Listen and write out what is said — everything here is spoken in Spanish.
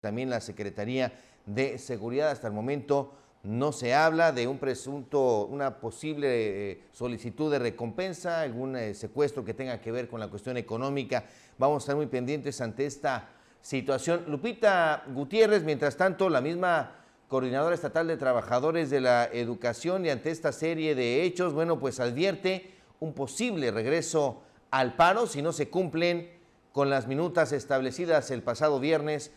también la Secretaría de Seguridad. Hasta el momento no se habla de un presunto, una posible eh, solicitud de recompensa, algún eh, secuestro que tenga que ver con la cuestión económica. Vamos a estar muy pendientes ante esta situación. Lupita Gutiérrez, mientras tanto, la misma coordinadora estatal de trabajadores de la educación y ante esta serie de hechos, bueno, pues advierte un posible regreso al paro si no se cumplen con las minutas establecidas el pasado viernes